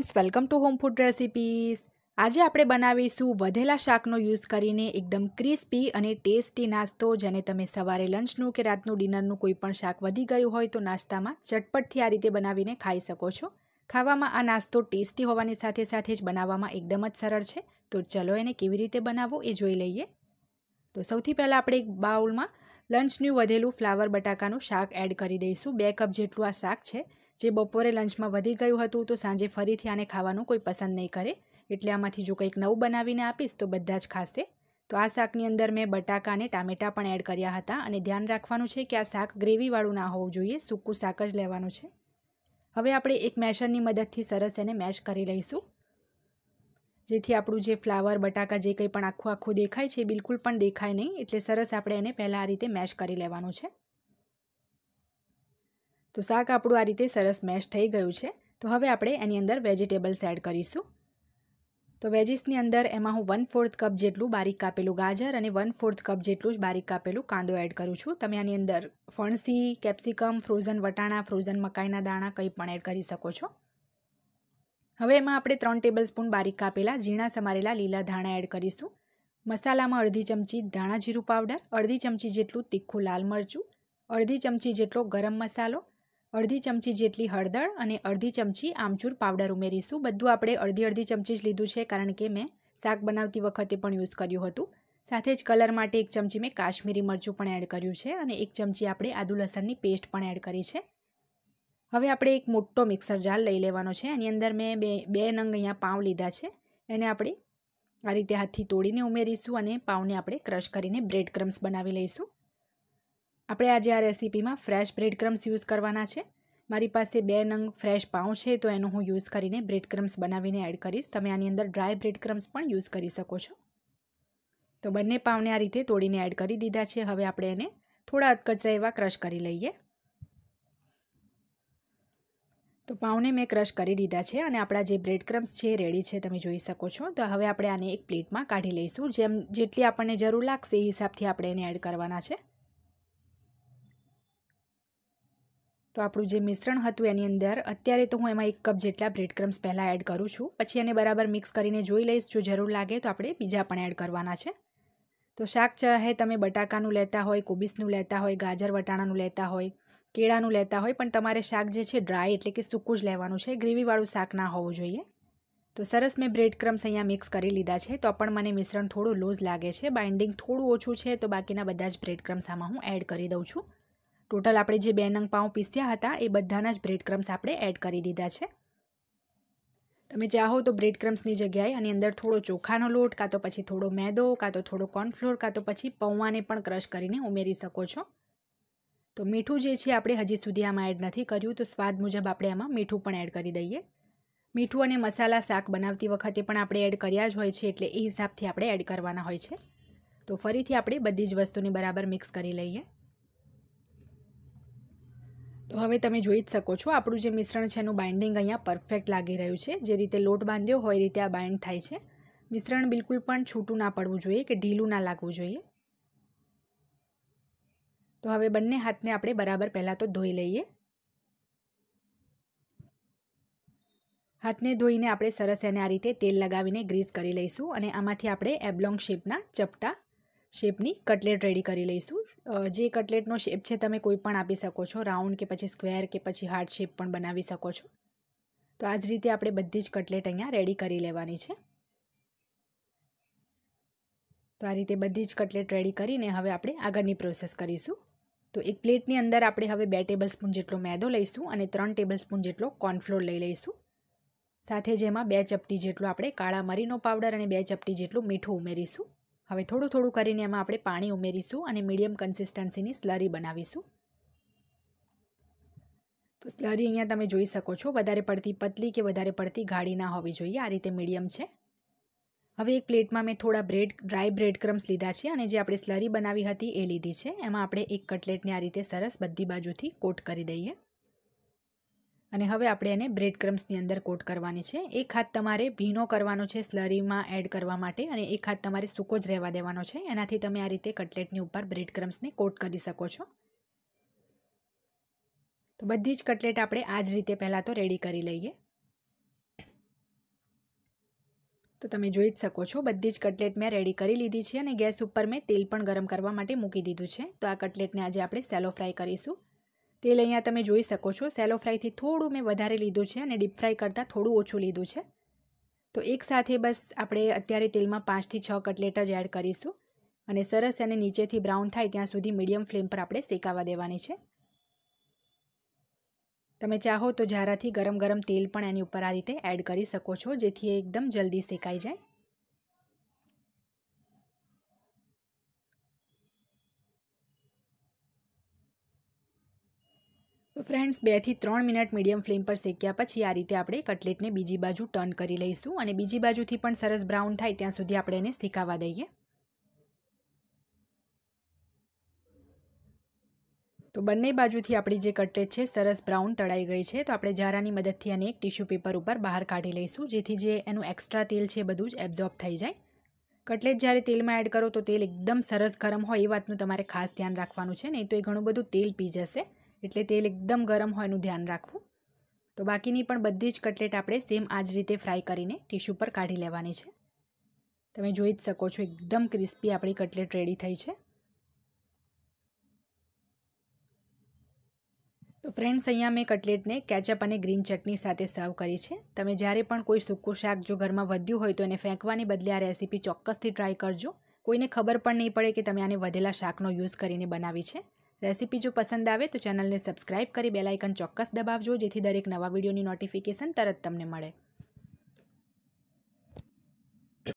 friends welcome to home food recipes આજે આપણે બનાવીશું વધેલા શાકનો યુઝ કરીને એકદમ ક્રિસ્પી અને ટેસ્ટી નાસ્તો જેને તમે સવારે લંચનું કે રાતનું ડિનરનું કોઈ પણ શાક વધી ગયું હોય તો નાસ્તામાં ચટપટથી આ રીતે બનાવીને ખાઈ શકો છો ખાવામાં આ નાસ્તો ટેસ્ટી હોવાની સાથે સાથે જ બનાવવામાં એકદમ જ સરળ છે તો ચલો એને કેવી રીતે બનાવવો એ જોઈ લઈએ તો સૌથી પહેલાં આપણે એક બાઉલમાં લંચનું વધેલું ફ્લાવર બટાકાનું શાક એડ કરી દઈશું બે કપ જેટલું આ શાક છે જે બપોરે લંચમાં વધી ગયું હતું તો સાંજે ફરીથી આને ખાવાનું કોઈ પસંદ નહીં કરે એટલે આમાંથી જો કંઈક નવું બનાવીને આપીશ તો બધા જ ખાશે તો આ શાકની અંદર મેં બટાકા અને ટામેટાં પણ એડ કર્યા હતા અને ધ્યાન રાખવાનું છે કે આ શાક ગ્રેવીવાળું ના હોવું જોઈએ સૂકું શાક જ લેવાનું છે હવે આપણે એક મેશરની મદદથી સરસ એને મેશ કરી લઈશું જેથી આપણું જે ફ્લાવર બટાકા જે કંઈ પણ આખું આખું દેખાય છે બિલકુલ પણ દેખાય નહીં એટલે સરસ આપણે એને પહેલાં આ રીતે મેશ કરી લેવાનું છે તો શાક આપણું આ રીતે સરસ મેશ થઈ ગયું છે તો હવે આપણે એની અંદર વેજીટેબલ્સ એડ કરીશું તો વેજીસની અંદર એમાં હું વન ફોર્થ કપ જેટલું બારીક કાપેલું ગાજર અને વન ફોર્થ કપ જેટલું જ બારીક કાપેલું કાંદો એડ કરું છું તમે આની અંદર ફણસી કેપ્સિકમ ફ્રોઝન વટાણા ફ્રોઝન મકાઈના દાણા કંઈ પણ એડ કરી શકો છો હવે એમાં આપણે ત્રણ ટેબલ સ્પૂન બારીક કાપેલા ઝીણા સમારેલા લીલા ધાણા એડ કરીશું મસાલામાં અડધી ચમચી ધાણા જીરું પાવડર અડધી ચમચી જેટલું તીખું લાલ મરચું અડધી ચમચી જેટલો ગરમ મસાલો અડધી ચમચી જેટલી હળદર અને અડધી ચમચી આમચૂર પાવડર ઉમેરીશું બધું આપણે અડધી અડધી ચમચી જ લીધું છે કારણ કે મેં શાક બનાવતી વખતે પણ યુઝ કર્યું હતું સાથે જ કલર માટે એક ચમચી મેં કાશ્મીરી મરચું પણ એડ કર્યું છે અને એક ચમચી આપણે આદુ લસણની પેસ્ટ પણ એડ કરી છે હવે આપણે એક મોટો મિક્સર જાર લઈ લેવાનો છે એની અંદર મેં બે બે નંગ અહીંયા પાઉં લીધા છે એને આપણે આ રીતે હાથથી તોડીને ઉમેરીશું અને પાઉંને આપણે ક્રશ કરીને બ્રેડ ક્રમ્સ બનાવી લઈશું આપણે આજે આ રેસીપીમાં ફ્રેશ બ્રેડ ક્રમ્સ યુઝ કરવાના છે મારી પાસે બે નંગ ફ્રેશ પાઉં છે તો એનો હું યુઝ કરીને બ્રેડ ક્રમ્સ બનાવીને એડ કરીશ તમે આની અંદર ડ્રાય બ્રેડ ક્રમ્સ પણ યુઝ કરી શકો છો તો બંને પાઉંને આ રીતે તોડીને એડ કરી દીધા છે હવે આપણે એને થોડા અધકચરા એવા ક્રશ કરી લઈએ તો પાઉને મેં ક્રશ કરી દીધા છે અને આપણા જે બ્રેડ ક્રમ્સ છે રેડી છે તમે જોઈ શકો છો તો હવે આપણે આને એક પ્લેટમાં કાઢી લઈશું જેમ જેટલી આપણને જરૂર લાગશે એ હિસાબથી આપણે એને એડ કરવાના છે તો આપણું જે મિશ્રણ હતું એની અંદર અત્યારે તો હું એમાં એક કપ જેટલા બ્રેડ ક્રમ્સ પહેલાં એડ કરું છું પછી એને બરાબર મિક્સ કરીને જોઈ લઈશ જો જરૂર લાગે તો આપણે બીજા પણ એડ કરવાના છે તો શાક ચાહે તમે બટાકાનું લેતા હોય કોબીસનું લેતા હોય ગાજર વટાણાનું લેતા હોય કેળાનું લેતા હોય પણ તમારે શાક જે છે ડ્રાય એટલે કે સૂકું જ લેવાનું છે ગ્રેવીવાળું શાક ના હોવું જોઈએ તો સરસ મેં બ્રેડ ક્રમ્સ અહીંયા મિક્સ કરી લીધા છે તો પણ મને મિશ્રણ થોડું લૂઝ લાગે છે બાઇન્ડિંગ થોડું ઓછું છે તો બાકીના બધા જ બ્રેડ ક્રમ્સ આમાં હું એડ કરી દઉં છું ટોટલ આપણે જે બે નંગ પાઉં પીસ્યા હતા એ બધાના જ બ્રેડ ક્રમ્સ આપણે એડ કરી દીધા છે તમે ચાહો તો બ્રેડ ક્રમ્સની જગ્યાએ આની અંદર થોડો ચોખાનો લોટ કાં તો પછી થોડો મેદો કાં તો થોડો કોર્નફ્લોર કાં તો પછી પૌવાને પણ ક્રશ કરીને ઉમેરી શકો છો તો મીઠું જે છે આપણે હજી સુધી આમાં એડ નથી કર્યું તો સ્વાદ મુજબ આપણે આમાં મીઠું પણ એડ કરી દઈએ મીઠું અને મસાલા શાક બનાવતી વખતે પણ આપણે એડ કર્યા જ હોય છે એટલે એ હિસાબથી આપણે એડ કરવાના હોય છે તો ફરીથી આપણે બધી જ વસ્તુને બરાબર મિક્સ કરી લઈએ તો હવે તમે જોઈ જ શકો છો આપણું જે મિશ્રણ છે એનું બાઇન્ડિંગ અહીંયા પરફેક્ટ લાગી રહ્યું છે જે રીતે લોટ બાંધ્યો હોય રીતે આ બાઇન્ડ થાય છે મિશ્રણ બિલકુલ પણ છૂટું ના પડવું જોઈએ કે ઢીલું ના લાગવું જોઈએ તો હવે બંને હાથને આપણે બરાબર પહેલાં તો ધોઈ લઈએ હાથને ધોઈને આપણે સરસ એને આ રીતે તેલ લગાવીને ગ્રીસ કરી લઈશું અને આમાંથી આપણે એબલોંગ શેપના ચપટા શેપની કટલેટ રેડી કરી લઈશું જે કટલેટનો શેપ છે તમે કોઈ પણ આપી શકો છો રાઉન્ડ કે પછી સ્ક્વેર કે પછી હાર્ટ શેપ પણ બનાવી શકો છો તો આ જ રીતે આપણે બધી જ કટલેટ અહીંયા રેડી કરી લેવાની છે તો આ રીતે બધી જ કટલેટ રેડી કરીને હવે આપણે આગળની પ્રોસેસ કરીશું તો એક પ્લેટની અંદર આપણે હવે બે ટેબલ સ્પૂન જેટલો મેદો લઈશું અને ત્રણ ટેબલ સ્પૂન જેટલો કોર્નફ્લોર લઈ લઈશું સાથે જેમાં બે ચપટી જેટલો આપણે કાળા મરીનો પાવડર અને બે ચપટી જેટલું મીઠું ઉમેરીશું હવે થોડું થોડું કરીને એમાં આપણે પાણી ઉમેરીશું અને મીડિયમ કન્સિસ્ટન્સીની સ્લરી બનાવીશું તો સ્લરી અહીંયા તમે જોઈ શકો છો વધારે પડતી પતલી કે વધારે પડતી ગાઢી ના હોવી જોઈએ આ રીતે મીડિયમ છે હવે એક પ્લેટમાં મેં થોડા બ્રેડ ડ્રાય બ્રેડ ક્રમ્સ લીધા છે અને જે આપણે સ્લરી બનાવી હતી એ લીધી છે એમાં આપણે એક કટલેટને આ રીતે સરસ બધી બાજુથી કોટ કરી દઈએ અને હવે આપણે એને બ્રેડ ક્રમ્સની અંદર કોટ કરવાની છે એક હાથ તમારે ભીનો કરવાનો છે સ્લરીમાં એડ કરવા માટે અને એક હાથ તમારે સૂકો જ રહેવા દેવાનો છે એનાથી તમે આ રીતે કટલેટની ઉપર બ્રેડ ક્રમ્સને કોટ કરી શકો છો તો બધી જ કટલેટ આપણે આ જ રીતે પહેલાં તો રેડી કરી લઈએ તો તમે જોઈ જ શકો છો બધી જ કટલેટ મેં રેડી કરી લીધી છે અને ગેસ ઉપર મેં તેલ પણ ગરમ કરવા માટે મૂકી દીધું છે તો આ કટલેટને આજે આપણે સેલો ફ્રાય કરીશું તેલ અહીંયા તમે જોઈ શકો છો સેલો ફ્રાયથી થોડું મેં વધારે લીધું છે અને ડીપ ફ્રાય કરતાં થોડું ઓછું લીધું છે તો એકસાથે બસ આપણે અત્યારે તેલમાં પાંચથી છ કટલેટ જ એડ કરીશું અને સરસ એને નીચેથી બ્રાઉન થાય ત્યાં સુધી મીડિયમ ફ્લેમ પર આપણે શેકાવા દેવાની છે તમે ચાહો તો ઝારાથી ગરમ ગરમ તેલ પણ એની ઉપર આ રીતે એડ કરી શકો છો જેથી એ એકદમ જલ્દી શેકાઈ જાય તો ફ્રેન્ડ્સ બેથી ત્રણ મિનિટ મીડિયમ ફ્લેમ પર શેક્યા પછી આ રીતે આપણે કટલેટને બીજી બાજુ ટર્ન કરી લઈશું અને બીજી બાજુથી પણ સરસ બ્રાઉન થાય ત્યાં સુધી આપણે એને શેકાવા દઈએ તો બંને બાજુથી આપણી જે કટલેટ છે સરસ બ્રાઉન તળાઈ ગઈ છે તો આપણે જારાની મદદથી આને એક ટિશ્યુ પેપર ઉપર બહાર કાઢી લઈશું જેથી જે એનું એક્સ્ટ્રા તેલ છે બધું જ એબ્ઝોર્બ થઈ જાય કટલેટ જ્યારે તેલમાં એડ કરો તો તેલ એકદમ સરસ ગરમ હોય એ વાતનું તમારે ખાસ ધ્યાન રાખવાનું છે નહીં તો એ ઘણું બધું તેલ પી જશે એટલે તેલ એકદમ ગરમ હોય એનું ધ્યાન રાખવું તો બાકીની પણ બધી જ કટલેટ આપણે સેમ આ જ રીતે ફ્રાય કરીને ટિશ્યુ પર કાઢી લેવાની છે તમે જોઈ જ શકો છો એકદમ ક્રિસ્પી આપણી કટલેટ રેડી થઈ છે તો ફ્રેન્ડ્સ અહીંયા મેં કટલેટને કેચઅપ અને ગ્રીન ચટની સાથે સર્વ કરી છે તમે જ્યારે પણ કોઈ સૂકું શાક જો ઘરમાં વધ્યું હોય તો એને ફેંકવાની બદલે આ રેસીપી ચોક્કસથી ટ્રાય કરજો કોઈને ખબર પણ નહીં પડે કે તમે આને વધેલા શાકનો યુઝ કરીને બનાવી છે રેસીપી જો પસંદ આવે તો ચેનલને સબસ્ક્રાઇબ કરી બેલાઇકન ચોક્કસ દબાવજો જેથી દરેક નવા વિડીયોની નોટિફિકેશન તરત તમને મળે